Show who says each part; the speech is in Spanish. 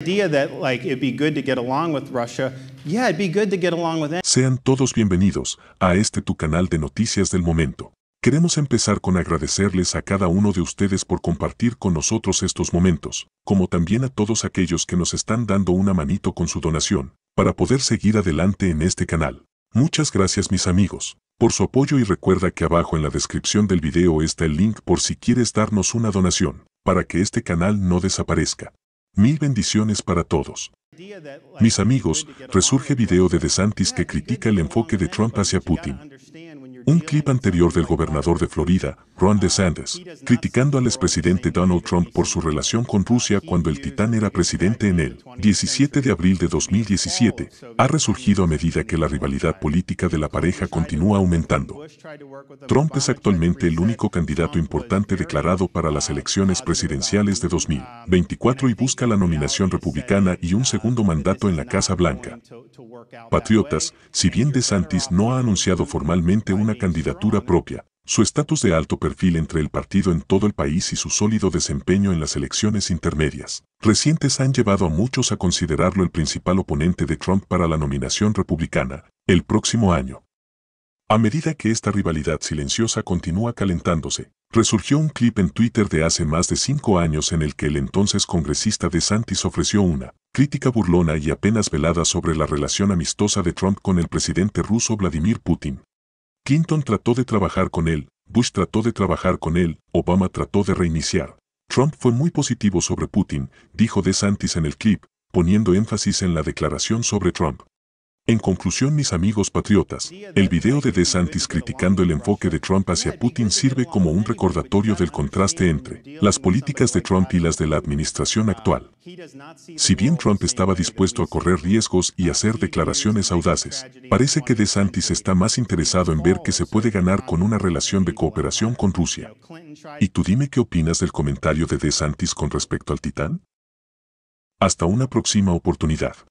Speaker 1: idea Sean todos bienvenidos a este tu canal de noticias del momento. Queremos empezar con agradecerles a cada uno de ustedes por compartir con nosotros estos momentos, como también a todos aquellos que nos están dando una manito con su donación, para poder seguir adelante en este canal. Muchas gracias mis amigos, por su apoyo y recuerda que abajo en la descripción del video está el link por si quieres darnos una donación, para que este canal no desaparezca. Mil bendiciones para todos. Mis amigos, resurge video de DeSantis que critica el enfoque de Trump hacia Putin. Un clip anterior del gobernador de Florida, Ron DeSantis, criticando al expresidente Donald Trump por su relación con Rusia cuando el titán era presidente en el 17 de abril de 2017, ha resurgido a medida que la rivalidad política de la pareja continúa aumentando. Trump es actualmente el único candidato importante declarado para las elecciones presidenciales de 2024 y busca la nominación republicana y un segundo mandato en la Casa Blanca. Patriotas, si bien DeSantis no ha anunciado formalmente una candidatura propia, su estatus de alto perfil entre el partido en todo el país y su sólido desempeño en las elecciones intermedias recientes han llevado a muchos a considerarlo el principal oponente de Trump para la nominación republicana el próximo año. A medida que esta rivalidad silenciosa continúa calentándose, resurgió un clip en Twitter de hace más de cinco años en el que el entonces congresista de Santis ofreció una crítica burlona y apenas velada sobre la relación amistosa de Trump con el presidente ruso Vladimir Putin Clinton trató de trabajar con él, Bush trató de trabajar con él, Obama trató de reiniciar. Trump fue muy positivo sobre Putin, dijo DeSantis en el clip, poniendo énfasis en la declaración sobre Trump. En conclusión, mis amigos patriotas, el video de DeSantis criticando el enfoque de Trump hacia Putin sirve como un recordatorio del contraste entre las políticas de Trump y las de la administración actual. Si bien Trump estaba dispuesto a correr riesgos y hacer declaraciones audaces, parece que DeSantis está más interesado en ver qué se puede ganar con una relación de cooperación con Rusia. ¿Y tú dime qué opinas del comentario de DeSantis con respecto al titán? Hasta una próxima oportunidad.